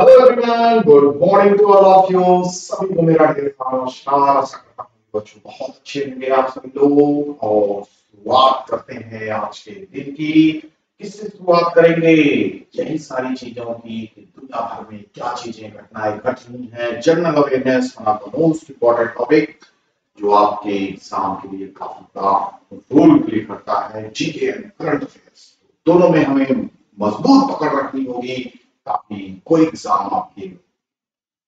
Hello everyone good morning to all of you सभी को मेरा ढेर सारा नमस्कार आशा करता हूं बच्चों बहुत अच्छे होंगे आप सभी लोग और शुरुआत करते हैं आज के दिन की किससे शुरुआत करेंगे यही सारी चीजों की कि दुनिया भर में क्या चीजें घटनाएं घट रही हैं general awareness one of the most important topic जो आपके एग्जाम के लिए काफी बड़ा रोल प्ले करता है जीके एंड करंट अफेयर्स दोनों में हमें मजबूत पकड़ रखनी होगी ताकि कोई एग्जाम आपके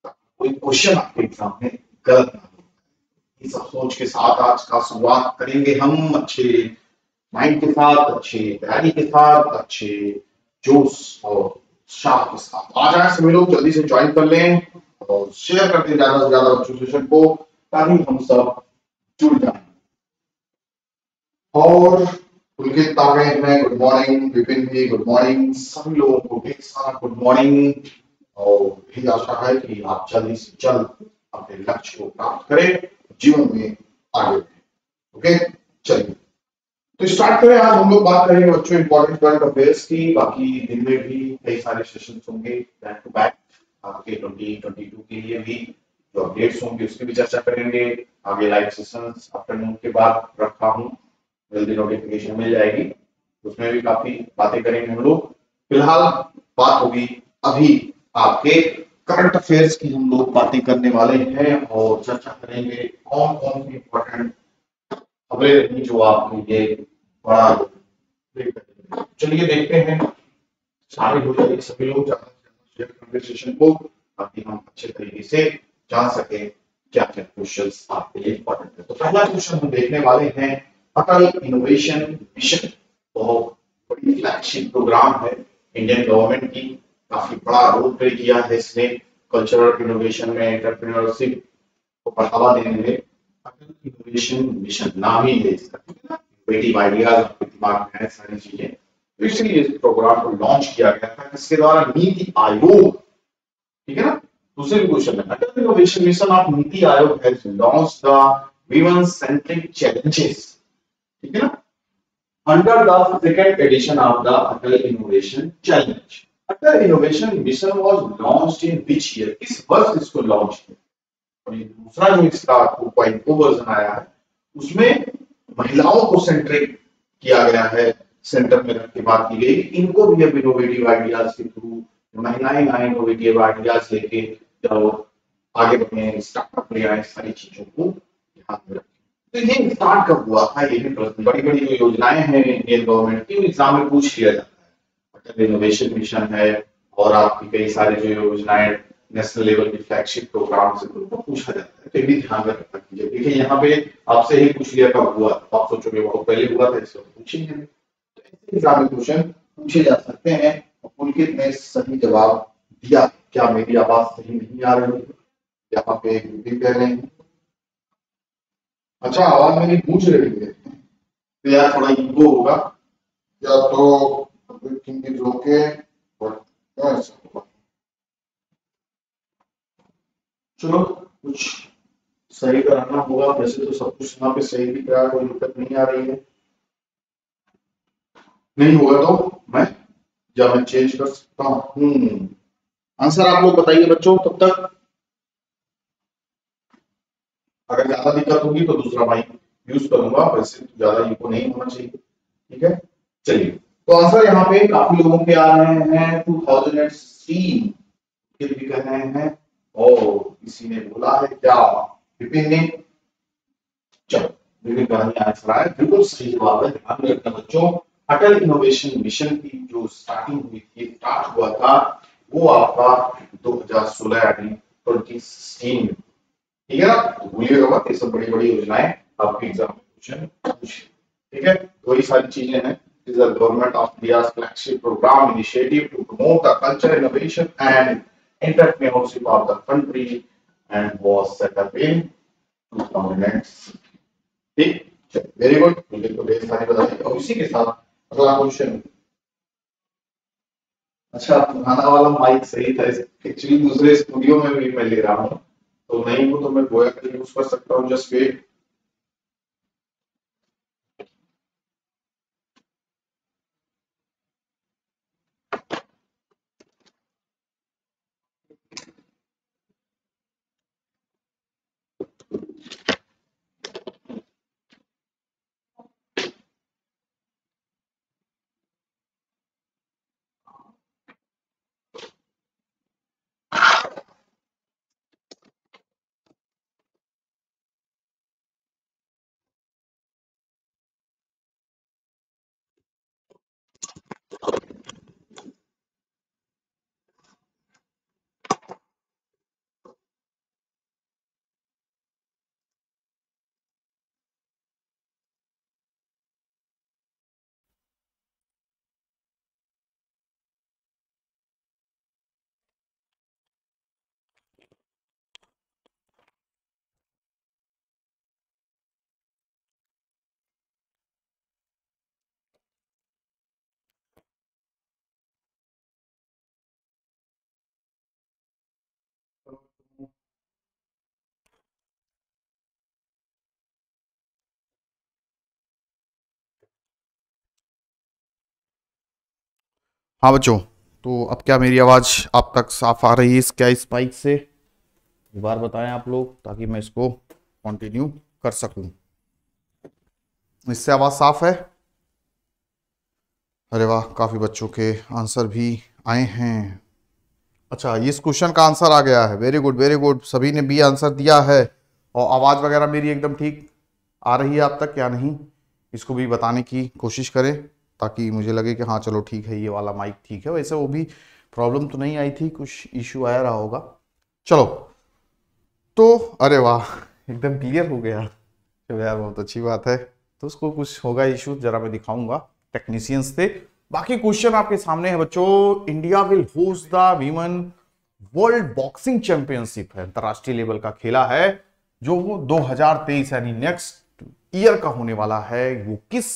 कोई क्वेश्चन आपके एग्जाम में गलत ना हो ये सब सोच के साथ आज का शुरुआत करेंगे हम अच्छे माइंड के साथ अच्छे तैयारी के साथ अच्छे जोश और शाह के साथ आ जाए सभी लोग जल्दी से ज्वाइन कर लें और शेयर कर दें ज्यादा से ज्यादा बच्चों सेशन को ताकि हम सब जुड़ जाए और पुलकित तावेद में good morning Vipin ji good morning सभी लोगों को ढेर सारा गुड मॉर्निंग और यही आशा है कि आप जल्दी से जल्द अपने लक्ष्य को प्राप्त करें जीवन में आगे बढ़े ओके चलिए तो स्टार्ट करें आज हम लोग बात करेंगे बच्चों इंपॉर्टेंट पॉइंट ऑफ बेस की बाकी दिन में भी कई सारे सेशन होंगे बैक टू बैक आपके ट्वेंटी ट्वेंटी टू के लिए भी जो अपडेट्स होंगे उसकी भी चर्चा करेंगे आगे लाइव सेशन आफ्टरनून के बाद रखा हूँ जल्दी नोटिफिकेशन मिल जाएगी उसमें भी काफी बातें करेंगे हम लोग फिलहाल बात होगी अभी आपके करंट अफेयर्स की हम लोग बातें करने वाले हैं और चर्चा करेंगे कौन कौन सी इंपॉर्टेंट खबरें जो आप ये बड़ा चलिए देखते हैं शामिल हो जाए सभी लोग कन्वर्सेशन को ताकि हम अच्छे तरीके से जान सके क्या क्या क्वेश्चन आपके लिए इंपॉर्टेंट है तो पहला क्वेश्चन हम देखने वाले हैं अटल इनोवेशन मिशन बहुत बड़ी फ्लैगशिप प्रोग्राम है इंडियन गवर्नमेंट की काफी बड़ा रोल प्ले किया है इसने कल्चरल इनोवेशन में एंटरप्रेन्योरशिप को बढ़ावा देने में अटल इनोवेशन मिशन नाम ही है इसका क्रिएटिव आइडियाज आपके दिमाग में है सारी चीजें तो इसलिए इस प्रोग्राम को लॉन्च किया गया था इसके द्वारा नीति आयोग ठीक है ना दूसरे भी क्वेश्चन है अटल innovation mission of NITI Aayog has launch the women centric challenges ठीक है ना under the second edition of the Atal innovation challenge Atal innovation mission was launch in which year किस वर्ष इसको लॉन्च किया दूसरा जो इसका आपको पॉइंट टू वर्जन आया है उसमें महिलाओं को सेंट्रिक किया गया है सेंटर में रख के बात की गई इनको भी अब इनोवेटिव आइडियाज के थ्रू महिलाएं आए इनोवेटिव आइडियाज लेके जब आगे बढ़े स्टार्टअप ले आए सारी चीजों को ध्यान में रखें तो ये स्टार्ट कब हुआ था ये भी प्रश्न बड़ी बड़ी जो योजनाएं हैं इंडियन गवर्नमेंट की एग्जाम में पूछ लिया जाता है अटल इनोवेशन मिशन है और आपकी कई सारे जो योजनाएं नेशनल लेवल के फ्लैगशिप प्रोग्राम से उनको पूछा जाता है तो ये भी ध्यान में रखना चाहिए देखिए यहाँ पे आपसे ही पूछ लिया कब हुआ था आप सोचोगे बहुत पहले हुआ था इसको पूछेंगे तो ऐसे एग्जाम में क्वेश्चन पूछे जा सकते हैं पुलकित ने सही जवाब दिया क्या मेरी आवाज सही नहीं आ रही है यहाँ पे कह रहे हैं अच्छा आवाज मेरी पूछ रही है तो यार थोड़ा इको होगा या तो रोके चलो कुछ सही कराना होगा वैसे तो सब कुछ यहाँ पे सही भी करा कोई दिक्कत नहीं आ रही है नहीं होगा तो मैं या मैं चेंज कर सकता हूँ हम्म। आंसर आप लोग बताइए बच्चों तब तक अगर ज्यादा दिक्कत होगी तो दूसरा माइक यूज करूंगा वैसे ज्यादा इनको नहीं होना चाहिए ठीक है चलिए तो आंसर यहाँ पे काफी लोगों के आ रहे हैं टू थाउजेंड एंड सीन भी कह रहे हैं और किसी ने बोला है क्या विपिन ने चलो विपिन का आंसर आया बिल्कुल सही जवाब है ध्यान में रखना बच्चों अटल इनोवेशन मिशन की जो स्टार्टिंग हुई थी स्टार्ट हुआ था वो आपका 2016 यानी 2016 में ठीक है तो भूलिएगा मत ये सब बड़ी बड़ी योजनाएं आपके एग्जाम में क्वेश्चन ठीक है तो ये सारी चीजें हैं government of India flagship programme initiative to promote the culture innovation and entrepreneurship of the country and was set very good मुझे तो ये सारी बताइए और इसी के साथ अगला क्वेश्चन अच्छा पुराना वाला माइक सही था एक्चुअली दूसरे स्टूडियो में भी मैं ले रहा हूँ तो नहीं हो तो मैं गोया का यूज कर सकता हूँ जस्ट हाँ बच्चों तो अब क्या मेरी आवाज़ आप तक साफ आ रही है इस क्या इस बाइक से एक बार बताएं आप लोग ताकि मैं इसको कंटिन्यू कर सकूं इससे आवाज़ साफ है अरे वाह काफ़ी बच्चों के आंसर भी आए हैं अच्छा इस क्वेश्चन का आंसर आ गया है वेरी गुड वेरी गुड सभी ने भी आंसर दिया है और आवाज़ वगैरह मेरी एकदम ठीक आ रही है आप तक या नहीं इसको भी बताने की कोशिश करें ताकि मुझे लगे कि हाँ चलो ठीक है ये वाला माइक ठीक है वैसे वो भी प्रॉब्लम तो नहीं आई थी कुछ इश्यू आया रहा होगा चलो तो अरे वाह एकदम क्लियर हो गया चलो यार बहुत अच्छी बात है तो उसको कुछ होगा इशू जरा मैं दिखाऊंगा टेक्नीशियंस थे बाकी क्वेश्चन आपके सामने है बच्चों India will host the women world boxing championship है अंतर्राष्ट्रीय लेवल का खेला है जो 2023 यानी नेक्स्ट ईयर का होने वाला है वो किस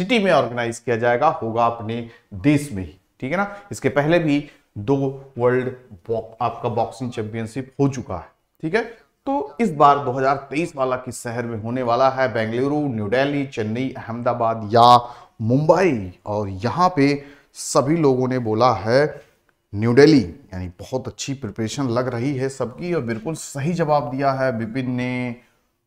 सिटी में ऑर्गेनाइज किया जाएगा होगा अपने देश में ही ठीक है ना इसके पहले भी दो वर्ल्ड आपका बॉक्सिंग चैंपियनशिप हो चुका है ठीक है तो इस बार 2023 वाला किस शहर में होने वाला है बेंगलुरु न्यू दिल्ली चेन्नई अहमदाबाद या मुंबई और यहाँ पे सभी लोगों ने बोला है न्यू दिल्ली यानी बहुत अच्छी प्रिपरेशन लग रही है सबकी और बिल्कुल सही जवाब दिया है विपिन ने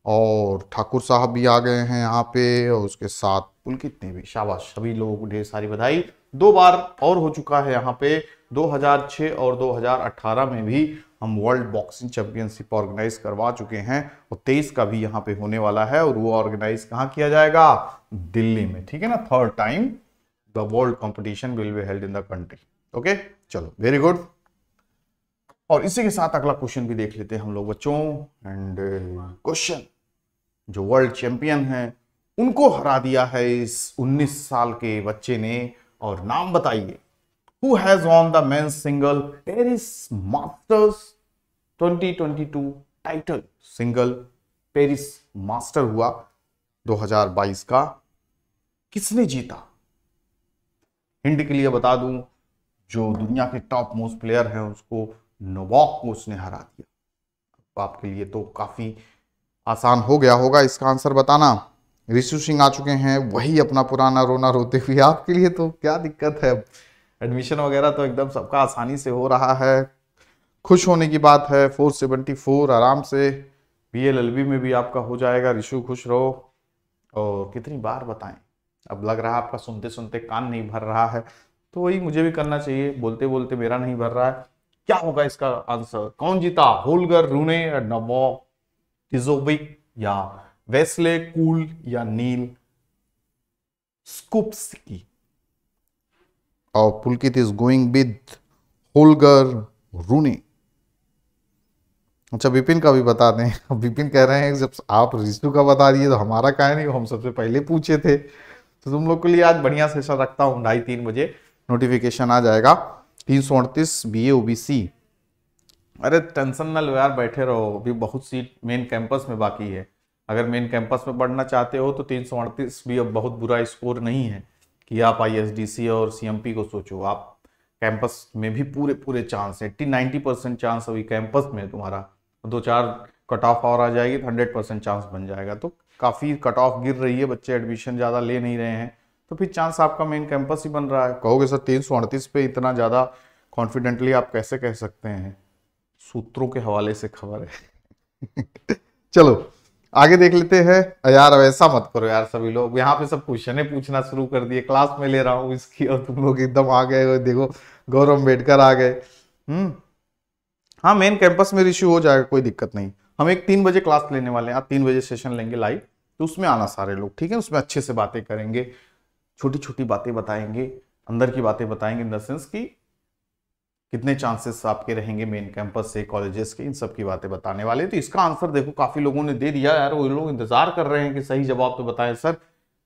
और ठाकुर साहब भी आ गए हैं यहाँ पे और उसके साथ पुलकित ने भी शाबाश सभी लोगों को ढेर सारी बधाई दो बार और हो चुका है यहाँ पे 2006 और 2018 में भी हम वर्ल्ड बॉक्सिंग चैंपियनशिप ऑर्गेनाइज करवा चुके हैं और तेईस का भी यहाँ पे होने वाला है और वो ऑर्गेनाइज कहाँ किया जाएगा दिल्ली में ठीक है ना third time the world competition will be held in the country okay चलो वेरी गुड और इसी के साथ अगला क्वेश्चन भी देख लेते हैं हम लोग बच्चों एंड क्वेश्चन जो वर्ल्ड चैंपियन हैं उनको हरा दिया है इस 19 साल के बच्चे ने और नाम बताइए who has on the men's single Paris masters 2022 title single Paris master हुआ 2022 का किसने जीता हिंड के लिए बता दूं जो दुनिया के टॉप मोस्ट प्लेयर हैं उसको नोवाक को उसने हरा दिया आपके लिए तो काफी आसान हो गया होगा इसका आंसर बताना ऋषु सिंह आ चुके हैं वही अपना पुराना रोना रोते हुए आपके लिए तो क्या दिक्कत है एडमिशन वगैरह तो एकदम सबका आसानी से हो रहा है खुश होने की बात है 474 आराम से पीएलएलबी में भी आपका हो जाएगा ऋषु खुश रहो और कितनी बार बताएं अब लग रहा है आपका सुनते सुनते कान नहीं भर रहा है तो वही मुझे भी करना चाहिए बोलते बोलते मेरा नहीं भर रहा है क्या होगा इसका आंसर कौन जीता होलगर रूने नवॉक टिजोविक या वेस्ले कूल या नील की और Pulkit is going with Holger Rune अच्छा विपिन का भी बता दें विपिन कह रहे हैं जब आप रिश्तु का बता दिए तो हमारा कहा नहीं हम सबसे पहले पूछे थे तो तुम लोग के लिए आज बढ़िया सेशन रखता हूँ ढाई तीन बजे नोटिफिकेशन आ जाएगा तीन सौ अड़तीस बी ए ओ बी सी अरे टेंशन ना लो यार बैठे रहो अभी बहुत सीट मेन कैंपस में बाकी है अगर मेन कैंपस में पढ़ना चाहते हो तो तीन भी अब बहुत बुरा स्कोर नहीं है कि आप आई और सी को सोचो आप कैंपस में भी पूरे पूरे chance eighty ninety percent chance अभी कैंपस में तुम्हारा दो चार कट ऑफ और आ जाएगी तो हंड्रेड परसेंट चांस बन जाएगा तो काफ़ी कट ऑफ गिर रही है बच्चे एडमिशन ज़्यादा ले नहीं रहे हैं तो फिर चांस आपका मेन कैंपस ही बन रहा है कहोगे सर तीन सौ अड़तीस पर इतना ज़्यादा कॉन्फिडेंटली आप कैसे कह सकते हैं सूत्रों के हवाले से खबर है चलो आगे देख लेते हैं यार ऐसा मत करो यार सभी लोग यहाँ पे सब क्वेश्चन पूछना शुरू कर दिए क्लास में ले रहा हूँ इसकी और तुम लोग एकदम आ गए देखो गौरव अम्बेडकर आ गए हम्म हाँ मेन कैंपस में इश्यू हो जाएगा कोई दिक्कत नहीं हम एक तीन बजे क्लास लेने वाले हैं आप तीन बजे सेशन लेंगे लाइव तो उसमें आना सारे लोग ठीक है उसमें अच्छे से बातें करेंगे छोटी छोटी बातें बताएंगे अंदर की बातें बताएंगे इन द सेंस की कितने चांसेस आपके रहेंगे मेन कैंपस से कॉलेजेस के इन सब की बातें बताने वाले तो इसका आंसर देखो काफी लोगों ने दे दिया यार वो लोग इंतजार कर रहे हैं कि सही जवाब तो बताएं सर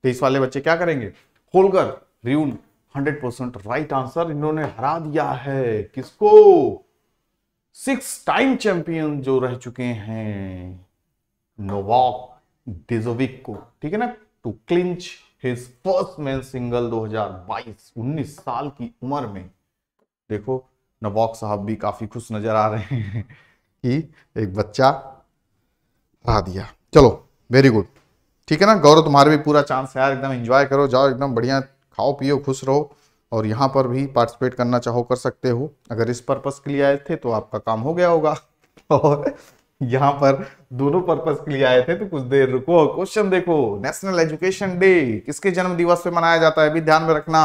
तेईस तो वाले बच्चे क्या करेंगे Holger Rune hundred percent right answer इन्होंने हरा दिया है किसको सिक्स टाइम चैंपियन जो रह चुके हैं नोवाक डिजोविक को ठीक है ना to clinch his first man single 2022 19 साल की उम्र में देखो नवाक साहब भी काफ़ी खुश नज़र आ रहे हैं कि एक बच्चा हरा दिया चलो वेरी गुड ठीक है ना गौरव तुम्हारे भी पूरा चांस है यार एकदम एंजॉय करो जाओ एकदम बढ़िया खाओ पियो खुश रहो और यहाँ पर भी पार्टिसिपेट करना चाहो कर सकते हो अगर इस पर्पज़ के लिए आए थे तो आपका काम हो गया होगा और यहाँ पर दोनों पर्पज के लिए आए थे तो कुछ देर रुको क्वेश्चन देखो नेशनल एजुकेशन डे किसके जन्म दिवस पे मनाया जाता है भी ध्यान में रखना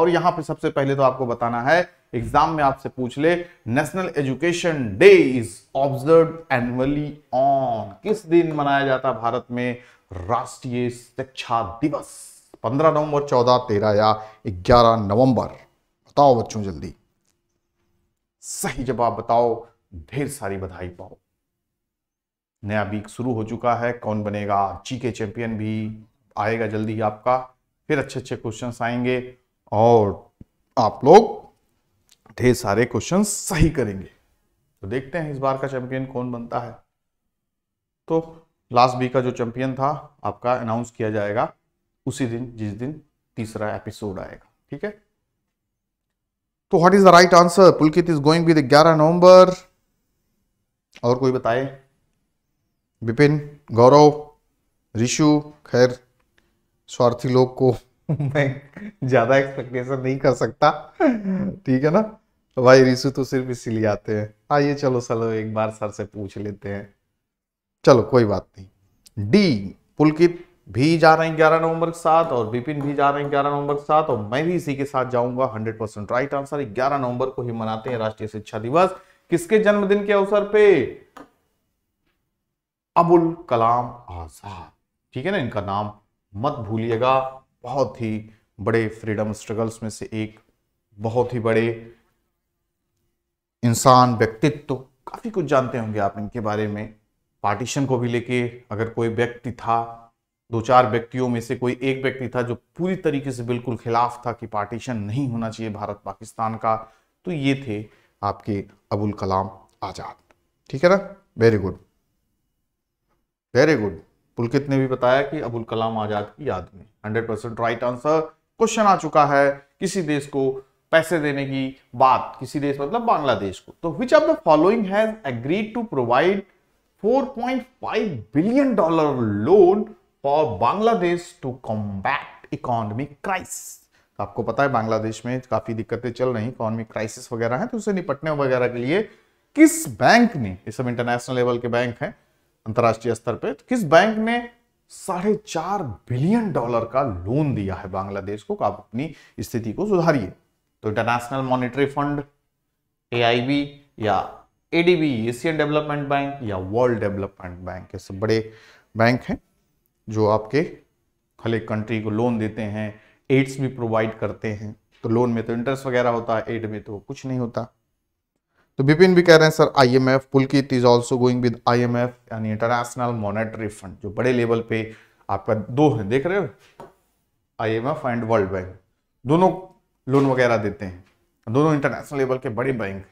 और यहाँ पे सबसे पहले तो आपको बताना है एग्जाम में आपसे पूछ ले national education day is observe annually on किस दिन मनाया जाता भारत में राष्ट्रीय शिक्षा दिवस 15 नवंबर 14, 13 या 11 नवंबर बताओ बच्चों जल्दी सही जवाब बताओ ढेर सारी बधाई पाओ नया वीक शुरू हो चुका है कौन बनेगा जी के चैंपियन भी आएगा जल्दी आपका फिर अच्छे अच्छे क्वेश्चन आएंगे और आप लोग ढेर सारे क्वेश्चन सही करेंगे तो देखते हैं इस बार का चैंपियन कौन बनता है तो लास्ट वीक का जो चैंपियन था आपका अनाउंस किया जाएगा उसी दिन जिस दिन तीसरा एपिसोड आएगा ठीक है तो what is the right answer Pulkit is going with 11 November और कोई बताए विपिन गौरव रिशु खैर स्वार्थी लोग को मैं ज़्यादा एक्सपेक्टेशन नहीं कर सकता ठीक है ना भाई रिशु तो सिर्फ इसीलिए आते हैं आइए चलो सलो एक बार सर से पूछ लेते हैं चलो कोई बात नहीं डी पुलकित भी जा रहे हैं ग्यारह नवंबर के साथ और विपिन भी जा रहे हैं ग्यारह नवंबर के साथ और मैं भी इसी के साथ जाऊंगा हंड्रेड परसेंट राइट आंसर ग्यारह नवंबर को ही मनाते हैं राष्ट्रीय शिक्षा दिवस किसके जन्मदिन के अवसर पे अबुल कलाम आजाद ठीक है ना इनका नाम मत भूलिएगा बहुत ही बड़े फ्रीडम स्ट्रगल्स में से एक बहुत ही बड़े इंसान व्यक्तित्व काफ़ी कुछ जानते होंगे आप इनके बारे में पार्टीशन को भी लेके अगर कोई व्यक्ति था दो चार व्यक्तियों में से कोई एक व्यक्ति था जो पूरी तरीके से बिल्कुल खिलाफ था कि पार्टीशन नहीं होना चाहिए भारत पाकिस्तान का तो ये थे आपके अबुल कलाम आज़ाद ठीक है ना very good very good Pulkit ने भी बताया कि अबुल कलाम आजाद की याद में hundred percent right answer question आ चुका है किसी देश को पैसे देने की बात किसी देश मतलब बांग्लादेश को तो which of the following has agreed to provide 4.5 billion dollar loan for Bangladesh to combat economic crisis आपको पता है बांग्लादेश में काफी दिक्कतें चल रही इकोनॉमिक क्राइसिस वगैरह है तो उसे निपटने वगैरह के लिए किस बैंक ने ये सब इंटरनेशनल लेवल के बैंक हैं अंतर्राष्ट्रीय स्तर पे तो किस बैंक ने साढ़े चार बिलियन डॉलर का लोन दिया है बांग्लादेश को तो आप अपनी स्थिति को सुधारिए तो इंटरनेशनल मॉनिटरी फंड ए या एडीबी एशियन डेवलपमेंट बैंक या वर्ल्ड डेवलपमेंट बैंक ऐसे बड़े बैंक हैं जो आपके खाले कंट्री को लोन देते हैं एड्स भी प्रोवाइड करते हैं तो लोन में तो इंटरेस्ट वगैरह होता है एड में तो कुछ नहीं होता तो बिपिन भी कह रहे हैं sir IMF Pulkit is also going with IMF यानी इंटरनेशनल मॉनेटरी फंड जो बड़े लेवल पे आपका दो है देख रहे हो आईएमएफ एंड वर्ल्ड बैंक दोनों लोन वगैरह देते हैं दोनों इंटरनेशनल लेवल के बड़े बैंक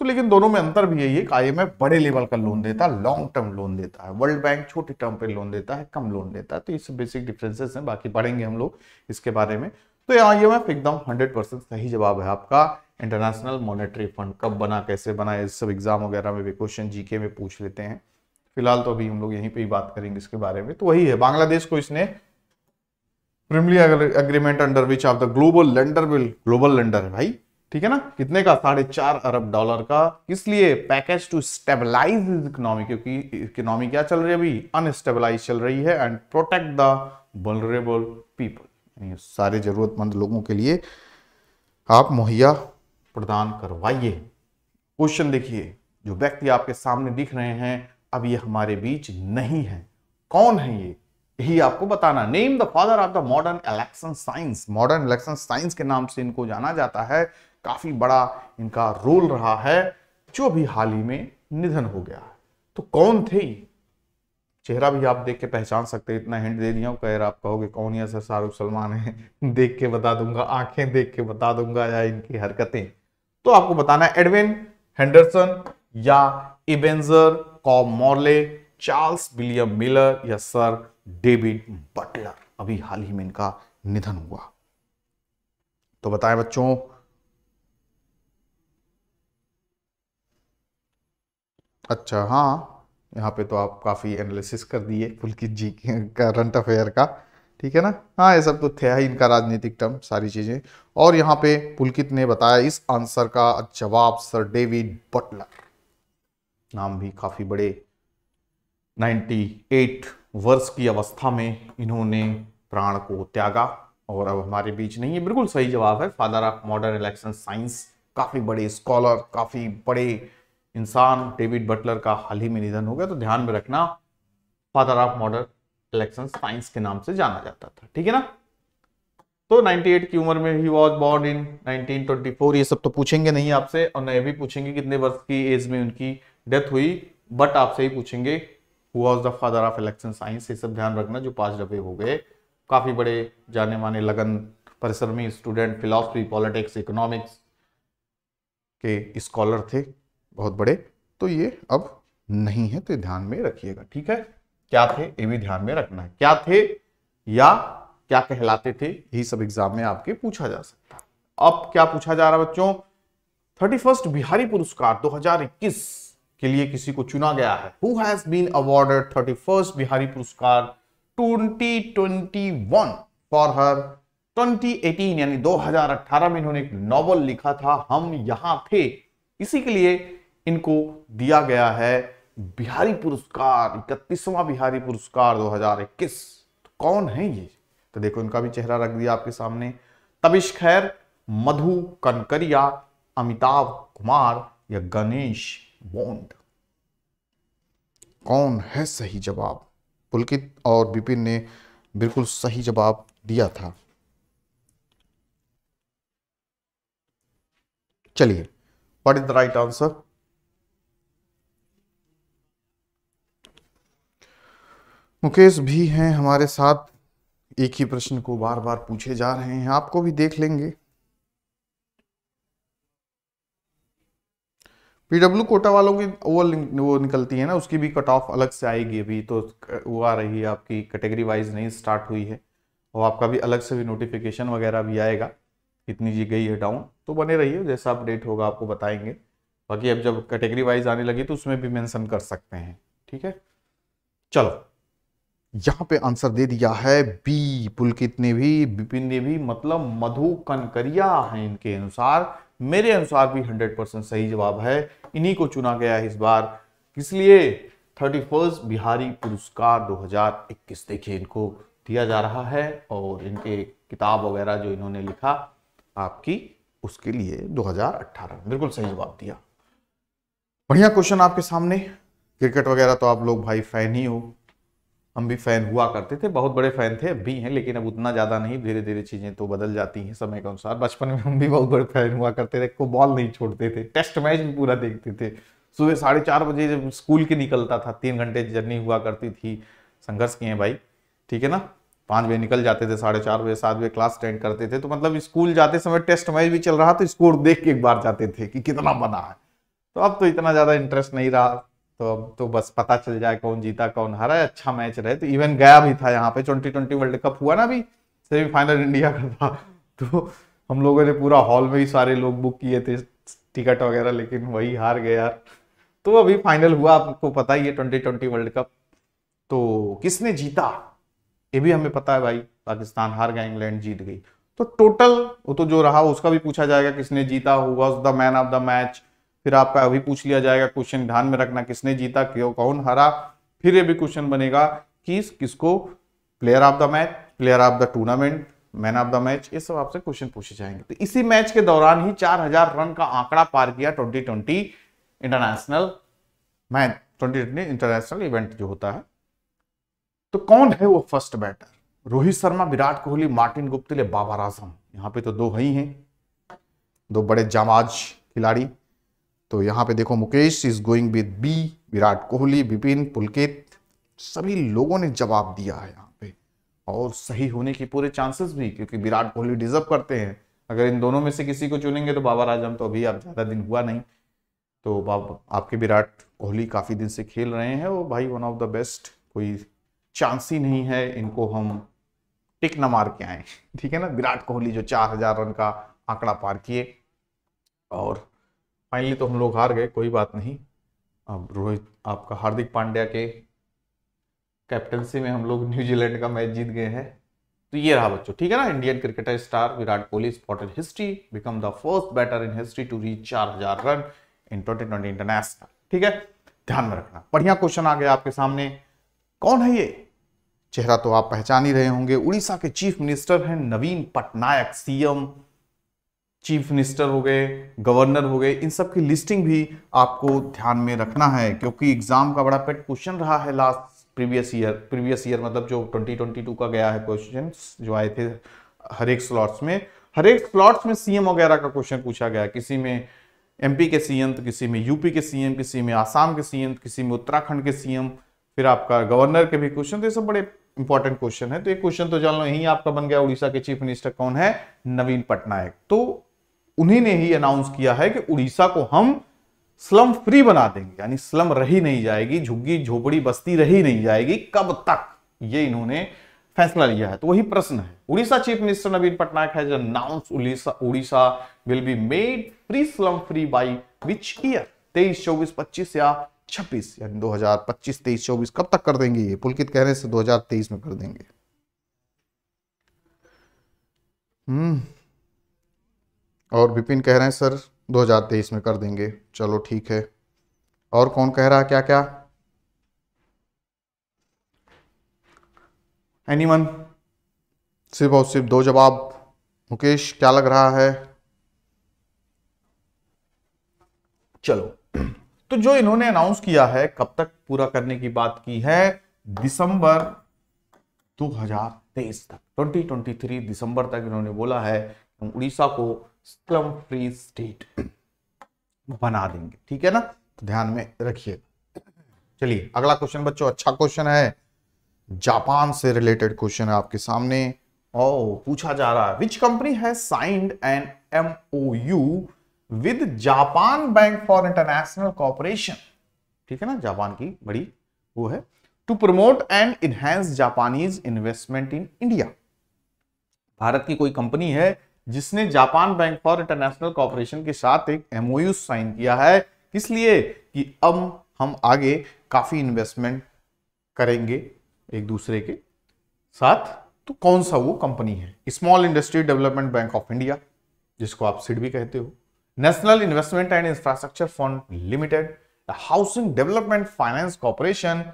तो लेकिन दोनों में अंतर भी यही है कि आईएमएफ बड़े लेवल का लोन देता है लॉन्ग टर्म लोन देता है वर्ल्ड बैंक छोटे टर्म पे लोन देता है कम लोन देता है तो ये सब बेसिक डिफरेंसेस हैं बाकी पढ़ेंगे हम लोग इसके बारे में तो यहाँ ये मैं एकदम हंड्रेड परसेंट सही जवाब है आपका इंटरनेशनल मॉनेटरी फंड कब बना कैसे बना ये सब एग्जाम वगैरह में भी क्वेश्चन जीके में पूछ लेते हैं फिलहाल तो अभी हम लोग यहीं पे ही बात करेंगे इसके बारे में तो वही है बांग्लादेश को इसने preliminary agreement under which of the global lender will global lender है भाई ठीक है ना कितने का साढ़े चार अरब डॉलर का इसलिए पैकेज टू स्टेबलाइज इकोनॉमी क्योंकि इकोनॉमी क्या चल रही है अभी अनस्टेबलाइज चल रही है एंड प्रोटेक्ट द पीपल यानी सारे ज़रूरतमंद लोगों के लिए आप मुहैया प्रदान करवाइए क्वेश्चन देखिए जो व्यक्ति आपके सामने दिख रहे हैं अब ये हमारे बीच नहीं है कौन है ये यही आपको बताना name the father of the modern election science modern election science के नाम से इनको जाना जाता है काफी बड़ा इनका रोल रहा है जो भी हाल ही में निधन हो गया है तो कौन थे चेहरा भी आप देख के पहचान सकते हैं इतना हिंट दे दिया हूँ कह आप कहोगे कौन या सर शाहरुख सलमान है देख के बता दूंगा आंखें देख के बता दूंगा या इनकी हरकतें तो आपको बताना है एडविन हेंडरसन या Ebenezer Cobb Morley Charles William Miller या सर डेविड बटलर अभी हाल ही में इनका निधन हुआ तो बताएं बच्चों अच्छा हाँ यहाँ पे तो आप काफ़ी एनालिसिस कर दिए पुलकित जी करंट अफेयर का ठीक है ना हाँ ये सब तो थे ही इनका राजनीतिक टर्म सारी चीज़ें और यहाँ पे पुलकित ने बताया इस आंसर का जवाब सर डेविड बटलर नाम भी काफ़ी बड़े 98 वर्ष की अवस्था में इन्होंने प्राण को त्यागा और अब हमारे बीच नहीं है बिल्कुल सही जवाब है father of modern election science काफ़ी बड़े स्कॉलर काफ़ी बड़े इंसान डेविड बटलर का हाल ही में निधन हो गया तो ध्यान में रखना father of modern election science के नाम से जाना जाता था ठीक है ना तो 98 की उम्र में ही वॉज बॉर्न इन 1924 ये सब तो पूछेंगे नहीं आपसे और न भी पूछेंगे कितने वर्ष की एज में उनकी डेथ हुई बट आपसे ही पूछेंगे who was the father of election science ये सब ध्यान रखना जो पांच डबे हो गए काफ़ी बड़े जाने माने लगन परिश्रमी स्टूडेंट फिलोसफी पॉलिटिक्स इकोनॉमिक्स के स्कॉलर थे बहुत बड़े तो ये अब नहीं है तो ध्यान में रखिएगा ठीक है क्या थे ये भी ध्यान में रखना है क्या थे या क्या कहलाते थे यही सब एग्जाम में आपके पूछा जा सकता अब क्या पूछा जा रहा है बच्चों थर्टी फर्स्ट बिहारी पुरस्कार 2021 के लिए किसी को चुना गया है who has been awarded thirty first Bihari पुरस्कार 2021 फॉर हर 2018 यानी 2018 में इन्होंने एक नॉवल लिखा था हम यहां थे इसी के लिए इनको दिया गया है बिहारी पुरस्कार इकतीसवां बिहारी पुरस्कार 2021 तो कौन है ये तो देखो इनका भी चेहरा रख दिया आपके सामने तबिश खैर मधु कनकरिया अमिताभ कुमार या गणेश बोंड कौन है सही जवाब पुलकित और विपिन ने बिल्कुल सही जवाब दिया था चलिए what is the right answer Mukesh भी हैं हमारे साथ एक ही प्रश्न को बार बार पूछे जा रहे हैं आपको भी देख लेंगे पीडब्ल्यू कोटा वालों की वो वो निकलती है ना उसकी भी कट ऑफ अलग से आएगी अभी तो वो आ रही है आपकी कैटेगरी वाइज नहीं स्टार्ट हुई है और आपका भी अलग से भी नोटिफिकेशन वगैरह भी आएगा कितनी जी गई है डाउन तो बने रहिए जैसा अपडेट होगा आपको बताएंगे बाकी अब जब कैटेगरी वाइज आने लगी तो उसमें भी मैंसन कर सकते हैं ठीक है चलो यहाँ पे आंसर दे दिया है बी पुलकित ने भी बिपिन ने भी मतलब मधु कनकरिया है इनके अनुसार मेरे अनुसार भी 100 परसेंट सही जवाब है इन्हीं को चुना गया है इस बार इसलिए थर्टी फर्स्ट बिहारी पुरस्कार 2021 देखिए इनको दिया जा रहा है और इनके किताब वगैरह जो इन्होंने लिखा आपकी उसके लिए 2018 बिल्कुल सही जवाब दिया बढ़िया क्वेश्चन आपके सामने क्रिकेट वगैरह तो आप लोग भाई फैन ही हो हम भी फ़ैन हुआ करते थे बहुत बड़े फ़ैन थे अब भी हैं लेकिन अब उतना ज़्यादा नहीं धीरे धीरे चीज़ें तो बदल जाती हैं समय के अनुसार बचपन में हम भी बहुत बड़े फ़ैन हुआ करते थे को बॉल नहीं छोड़ते थे टेस्ट मैच भी पूरा देखते थे सुबह साढ़े चार बजे जब स्कूल के निकलता था तीन घंटे जर्नी हुआ करती थी संघर्ष किए हैं भाई ठीक है ना पाँच बजे निकल जाते थे साढ़े चार बजे सात बजे क्लास अटेंड करते थे तो मतलब स्कूल जाते समय टेस्ट मैच भी चल रहा तो स्कोर देख के एक बार जाते थे कि कितना बना है तो अब तो इतना ज़्यादा इंटरेस्ट नहीं रहा तो अब तो बस पता चल जाए कौन जीता कौन हारा है अच्छा मैच रहे तो इवन गया भी था यहाँ पे ट्वेंटी ट्वेंटी वर्ल्ड कप हुआ ना अभी सेमीफाइनल इंडिया का था तो हम लोगों ने पूरा हॉल में ही सारे लोग बुक किए थे टिकट वगैरह लेकिन वही हार गए यार तो अभी फाइनल हुआ आपको पता ही है ट्वेंटी ट्वेंटी वर्ल्ड कप तो किसने जीता ये भी हमें पता है भाई पाकिस्तान हार गया इंग्लैंड जीत गई तो टोटल वो तो जो रहा उसका भी पूछा जाएगा किसने जीता हुआ the man of the match फिर आपका अभी पूछ लिया जाएगा क्वेश्चन ध्यान में रखना किसने जीता क्यों कौन हरा फिर ये भी क्वेश्चन बनेगा कि किसको player of the match player of the tournament man of the match ये सब आपसे क्वेश्चन पूछे जाएंगे तो इसी मैच के दौरान ही 4000 रन का आंकड़ा पार किया 2020 इंटरनेशनल मैच 2020 इंटरनेशनल इवेंट जो होता है तो कौन है वो first batter Rohit Sharma Virat Kohli Martin Guptill Babar Azam यहाँ पे तो दो ही हैं दो बड़े जामाज खिलाड़ी तो यहाँ पे देखो Mukesh is going with B Virat Kohli Vipin Pulkit सभी लोगों ने जवाब दिया है यहाँ पे और सही होने के पूरे चांसेस भी क्योंकि विराट कोहली डिजर्व करते हैं अगर इन दोनों में से किसी को चुनेंगे तो बाबर आजम तो अभी आप ज़्यादा दिन हुआ नहीं तो बाब आपके विराट कोहली काफ़ी दिन से खेल रहे हैं वो भाई वन ऑफ द बेस्ट कोई चांस ही नहीं है इनको हम टिक ना मार के आए ठीक है ना विराट कोहली जो चार हजार रन का आंकड़ा पार किए और फाइनली तो हम लोग हार गए कोई बात नहीं अब रोहित आपका हार्दिक पांड्या के कैप्टनसी में हम लोग न्यूजीलैंड का मैच जीत गए हैं तो ये रहा बच्चों ठीक है ना Indian cricketer star Virat Kohli spotted history become the first batter in history to reach चार हजार run in twenty twenty international ठीक है ध्यान में रखना बढ़िया क्वेश्चन आ गया आपके सामने कौन है ये चेहरा तो आप पहचान ही रहे होंगे उड़ीसा के चीफ मिनिस्टर हैं Naveen Patnaik CM chief minister हो गए गवर्नर हो गए इन सब की लिस्टिंग भी आपको ध्यान में रखना है क्योंकि एग्जाम का बड़ा पेट क्वेश्चन रहा है last previous year previous year मतलब जो 2022 का गया है क्वेश्चन जो आए थे हर एक स्लॉट्स में हर एक स्लॉट्स में सीएम वगैरह का क्वेश्चन पूछा गया किसी में एमपी के सीएम तो किसी में यूपी के सीएम किसी में आसाम के सीएम किसी में उत्तराखंड के सीएम फिर आपका गवर्नर के भी क्वेश्चन तो ये सब बड़े इंपॉर्टेंट क्वेश्चन है तो एक क्वेश्चन तो जान लो यही आपका बन गया उड़ीसा के चीफ मिनिस्टर कौन है नवीन पटनायक तो उन्हीं ने ही अनाउंस किया है कि उड़ीसा को हम स्लम फ्री बना देंगे यानी स्लम रही नहीं जाएगी झुग्गी झोपड़ी बस्ती रही नहीं जाएगी कब तक ये इन्होंने फैसला लिया है तो वही प्रश्न है उड़ीसा चीफ मिनिस्टर नवीन पटनायक है announce Odisha Odisha will be made free slum free by which year तेईस चौबीस पच्चीस या छब्बीस यानी दो हजार पच्चीस तेईस चौबीस कब तक कर देंगे ये पुलकित कहने से दो हजार तेईस में कर देंगे हम्म और विपिन कह रहे हैं सर 2023 में कर देंगे चलो ठीक है और कौन कह रहा है क्या क्या एनीवन सिर्फ और सिर्फ दो जवाब मुकेश क्या लग रहा है चलो तो जो इन्होंने अनाउंस किया है कब तक पूरा करने की बात की है दिसंबर 2023 तक 2023 दिसंबर तक इन्होंने बोला है हम तो उड़ीसा को स्लम फ्री स्टेट बना देंगे ठीक है ना तो ध्यान में रखिएगा चलिए अगला क्वेश्चन बच्चों अच्छा क्वेश्चन है जापान से रिलेटेड क्वेश्चन है आपके सामने ओ पूछा जा रहा है विच कंपनी है signed an you with Japan bank for international cooperation ठीक है ना जापान की बड़ी वो है to promote and enhance Japanese investment in India Bharat की कोई कंपनी है जिसने Japan bank for international cooperation के साथ एक एमओयू साइन किया है इसलिए कि अब हम आगे काफी इन्वेस्टमेंट करेंगे एक दूसरे के साथ तो कौन सा वो कंपनी है small industry development bank of India जिसको आप सिड भी कहते हो national investment and infrastructure fund limited housing development finance corporation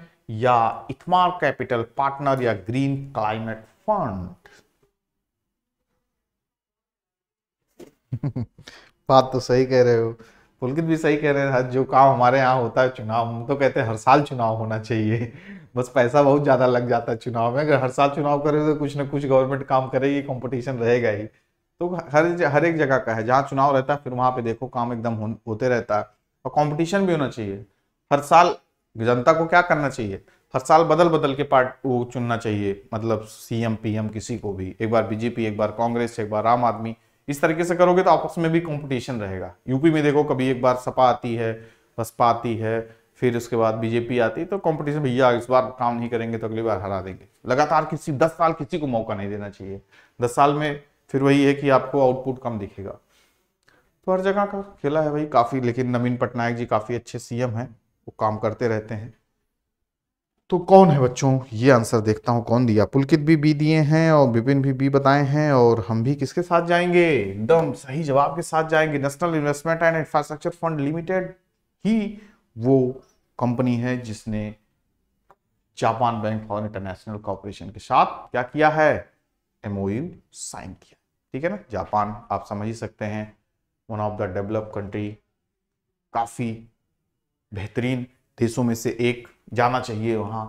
या इथमार कैपिटल पार्टनर या ग्रीन क्लाइमेट फंड बात तो सही कह रहे हो पुलकित भी सही कह रहे हैं जो काम हमारे यहाँ होता है चुनाव हम तो कहते हैं हर साल चुनाव होना चाहिए बस पैसा बहुत ज़्यादा लग जाता है चुनाव में अगर हर साल चुनाव करे तो कुछ ना कुछ गवर्नमेंट काम करेगी कंपटीशन रहेगा ही तो हर हर एक जगह का है जहाँ चुनाव रहता है फिर वहाँ पे देखो काम एकदम हो, होते रहता है और कॉम्पिटिशन भी होना चाहिए हर साल जनता को क्या करना चाहिए हर साल बदल बदल के पार्ट वो चुनना चाहिए मतलब सीएम पीएम किसी को भी एक बार बीजेपी एक बार कांग्रेस एक बार आम आदमी इस तरीके से करोगे तो आपस में भी कंपटीशन रहेगा यूपी में देखो कभी एक बार सपा आती है बसपा आती है फिर उसके बाद बीजेपी आती है तो कंपटीशन भैया इस बार काम नहीं करेंगे तो अगली बार हरा देंगे लगातार किसी दस साल किसी को मौका नहीं देना चाहिए दस साल में फिर वही है कि आपको आउटपुट कम दिखेगा तो हर जगह का खेला है भाई काफ़ी लेकिन नवीन पटनायक जी काफ़ी अच्छे सीएम हैं वो काम करते रहते हैं तो कौन है बच्चों ये आंसर देखता हूँ कौन दिया पुलकित भी बी दिए हैं और विपिन भी बी बताए हैं और हम भी किसके साथ जाएंगे एकदम सही जवाब के साथ जाएंगे national investment and infrastructure fund limited ही वो कंपनी है जिसने Japan bank for international cooperation के साथ क्या किया है एमओयू साइन किया ठीक है ना जापान आप समझ ही सकते हैं one of the develop country काफ़ी बेहतरीन देशों में से एक जाना चाहिए वहाँ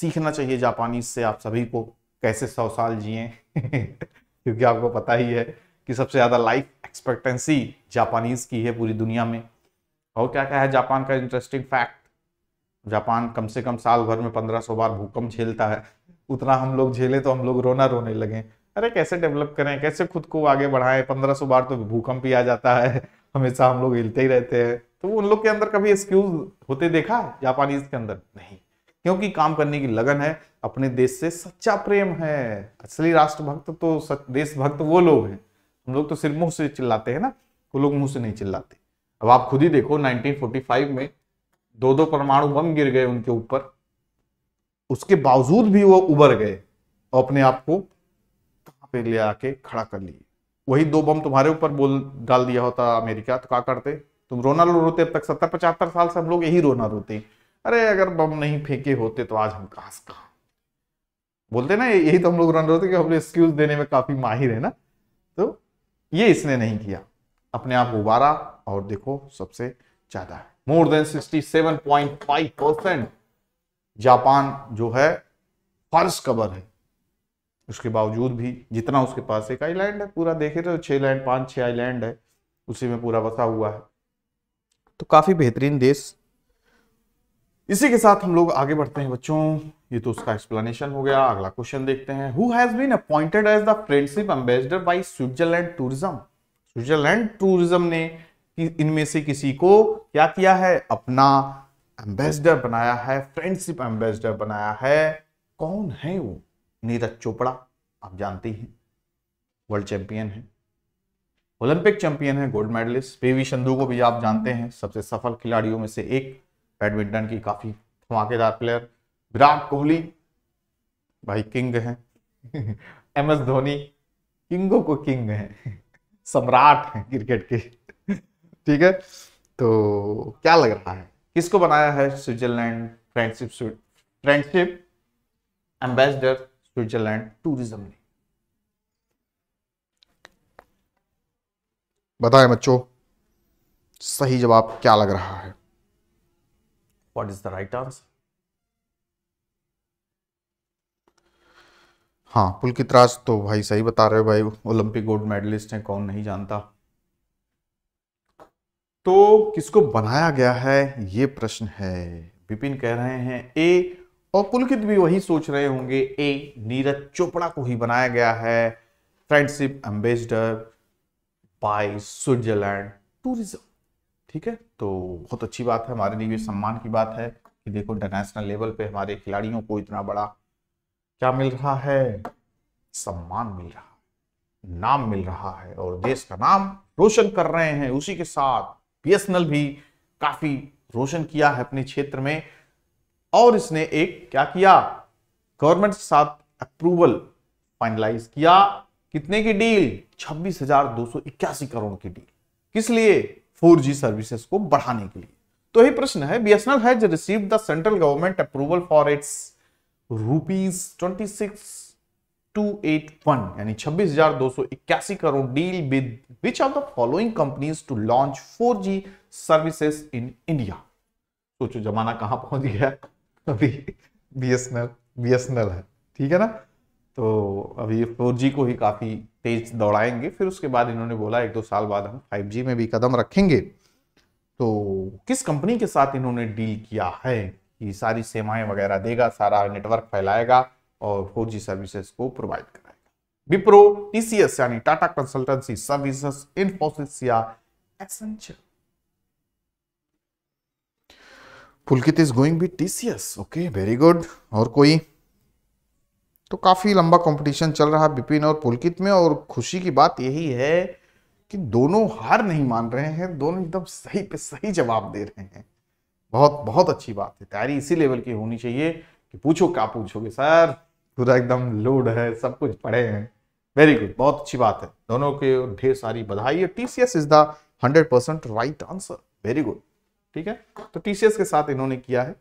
सीखना चाहिए जापानीज से आप सभी को कैसे सौ साल जिए क्योंकि आपको पता ही है कि सबसे ज़्यादा लाइफ एक्सपेक्टेंसी जापानीज की है पूरी दुनिया में और क्या क्या है जापान का इंटरेस्टिंग फैक्ट जापान कम से कम साल भर में पंद्रह सौ बार भूकंप झेलता है उतना हम लोग झेले तो हम लोग रोना रोने लगे अरे कैसे डेवलप करें कैसे खुद को आगे बढ़ाएं पंद्रह सौ बार तो भूकंप ही आ जाता है हमेशा हम लोग हिलते ही रहते हैं तो उन लोग के अंदर कभी एक्सक्यूज होते देखा है जापानीज के अंदर नहीं क्योंकि काम करने की लगन है अपने देश से सच्चा प्रेम है असली राष्ट्रभक्त तो सच देशभक्त वो लोग हैं हम लोग तो सिर्फ मुंह से चिल्लाते हैं ना वो लोग मुंह से नहीं चिल्लाते अब आप खुद ही देखो 1945 में दो दो परमाणु बम गिर गए उनके ऊपर उसके बावजूद भी वो उबर गए और अपने आप को कहाँ पे ले आके खड़ा कर लिए वही दो बम तुम्हारे ऊपर बोल डाल दिया होता अमेरिका तो क्या करते तुम रोना लो रोते अब तक सत्तर पचहत्तर साल से हम लोग यही रोना रोते अरे अगर बम नहीं फेंके होते तो आज हम कहा कहा बोलते ना यही तो हम लोग रोना रोते कि हम लोग एक्सक्यूज देने में काफी माहिर है ना तो ये इसने नहीं किया अपने आप उबारा और देखो सबसे ज्यादा more than five percent Japan जो है फर्श कवर है उसके बावजूद भी जितना उसके पास एक आईलैंड है पूरा देखे तो छह लैंड पांच छह आईलैंड है उसी में पूरा बसा हुआ है तो काफ़ी बेहतरीन देश इसी के साथ हम लोग आगे बढ़ते हैं बच्चों ये तो उसका एक्सप्लेनेशन हो गया अगला क्वेश्चन देखते हैं who has been appointed as the friendship ambassador by Switzerland tourism Switzerland tourism ने इनमें से किसी को क्या किया है अपना एम्बेसडर बनाया है फ्रेंडशिप एम्बेसडर बनाया है कौन है वो नीरज चोपड़ा आप जानते हैं वर्ल्ड चैंपियन है ओलंपिक चैंपियन है गोल्ड मेडलिस्ट पीवी संधु को भी आप जानते हैं सबसे सफल खिलाड़ियों में से एक बैडमिंटन की काफी धमाकेदार प्लेयर विराट कोहली भाई किंग है एम एस धोनी किंगो को किंग है सम्राट है क्रिकेट के ठीक है तो क्या लग रहा है किसको बनाया है Switzerland friendship friendship ambassador Switzerland tourism ने बताएं बच्चों सही जवाब क्या लग रहा है what is the right answer हाँ पुलकित राज तो भाई सही बता रहे हो भाई ओलंपिक गोल्ड मेडलिस्ट हैं कौन नहीं जानता तो किसको बनाया गया है ये प्रश्न है विपिन कह रहे हैं ए और पुलकित भी वही सोच रहे होंगे ए नीरज चोपड़ा को ही बनाया गया है friendship ambassador by Switzerland tourism ठीक है तो बहुत अच्छी बात है हमारे लिए सम्मान की बात है कि देखो इंटरनेशनल लेवल पे हमारे खिलाड़ियों को इतना बड़ा क्या मिल रहा है सम्मान मिल रहा है नाम मिल रहा है और देश का नाम रोशन कर रहे हैं उसी के साथ बीएसएनएल भी काफी रोशन किया है अपने क्षेत्र में और इसने एक क्या किया गवर्नमेंट के साथ अप्रूवल फाइनलाइज किया कितने की डील छब्बीस हजार दो सौ इक्यासी करोड़ की डील किस लिए जी सर्विसेज को बढ़ाने के लिए तो यही प्रश्न है BSNL has receive the central government approval for its rupees twenty six two eight one यानी छब्बीस हजार दो सौ इक्यासी crore deal with which of the following companies to launch G services in India सोचो जमाना कहां पहुंच गया अभी बीएसएनएल बीएसएनएल है ठीक है ना तो अभी फोर जी को ही काफ़ी तेज दौड़ाएंगे फिर उसके बाद इन्होंने बोला एक दो साल बाद हम फाइव जी में भी कदम रखेंगे तो किस कंपनी के साथ इन्होंने डील किया है कि सारी सेवाएं वगैरह देगा सारा नेटवर्क फैलाएगा और फोर जी सर्विसेज को प्रोवाइड कराएगा विप्रो टीसीएस यानी टाटा कंसल्टेंसी सर्विस इन्फोसिस या Accenture Pulkit is going B TCS okay very good और कोई तो काफ़ी लंबा कंपटीशन चल रहा है बिपिन और पुलकित में और खुशी की बात यही है कि दोनों हार नहीं मान रहे हैं दोनों एकदम सही पे सही जवाब दे रहे हैं बहुत बहुत अच्छी बात है तैयारी इसी लेवल की होनी चाहिए कि पूछो क्या पूछोगे सर पूरा एकदम लोड है सब कुछ पढ़े हैं वेरी गुड बहुत अच्छी बात है दोनों के ढेर सारी बधाई T C S is the hundred percent right answer very good ठीक है तो टी के साथ इन्होंने किया है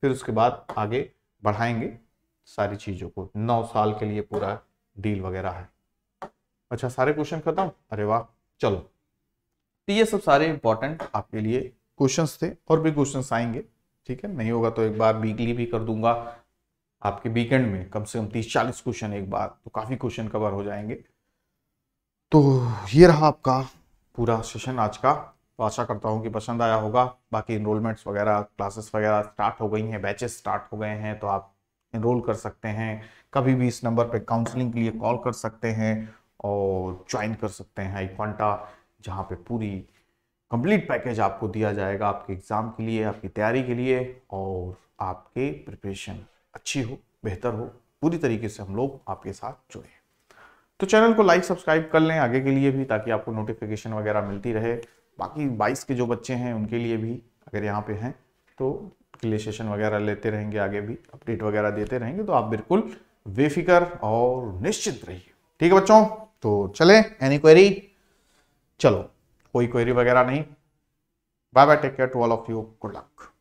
फिर उसके बाद आगे बढ़ाएंगे सारी चीज़ों को नौ साल के लिए पूरा डील वगैरह है अच्छा सारे क्वेश्चन खत्म अरे वाह चलो तो ये सब सारे इंपॉर्टेंट आपके लिए क्वेश्चंस थे और भी क्वेश्चंस आएंगे ठीक है नहीं होगा तो एक बार वीकली भी कर दूंगा आपके वीकेंड में कम से कम तीस चालीस क्वेश्चन एक बार तो काफ़ी क्वेश्चन कवर हो जाएंगे तो ये रहा आपका पूरा सेशन आज का तो आशा करता हूँ कि पसंद आया होगा बाकी इनरोलमेंट्स वगैरह क्लासेस वगैरह स्टार्ट हो गई हैं बैचेस स्टार्ट हो गए हैं तो आप इनरोल कर सकते हैं कभी भी इस नंबर पे काउंसलिंग के लिए कॉल कर सकते हैं और ज्वाइन कर सकते हैं आईक्वांटा जहाँ पे पूरी कंप्लीट पैकेज आपको दिया जाएगा आपके एग्ज़ाम के लिए आपकी तैयारी के लिए और आपके प्रिपरेशन अच्छी हो बेहतर हो पूरी तरीके से हम लोग आपके साथ जुड़े तो चैनल को लाइक सब्सक्राइब कर लें आगे के लिए भी ताकि आपको नोटिफिकेशन वगैरह मिलती रहे बाकी बाईस के जो बच्चे हैं उनके लिए भी अगर यहाँ पे हैं तो अगले सेशन वगैरह लेते रहेंगे आगे भी अपडेट वगैरह देते रहेंगे तो आप बिल्कुल बेफिक्र और निश्चित रहिए ठीक है बच्चों तो चले एनी क्वेरी चलो कोई क्वेरी वगैरह नहीं bye bye take care to all of you good luck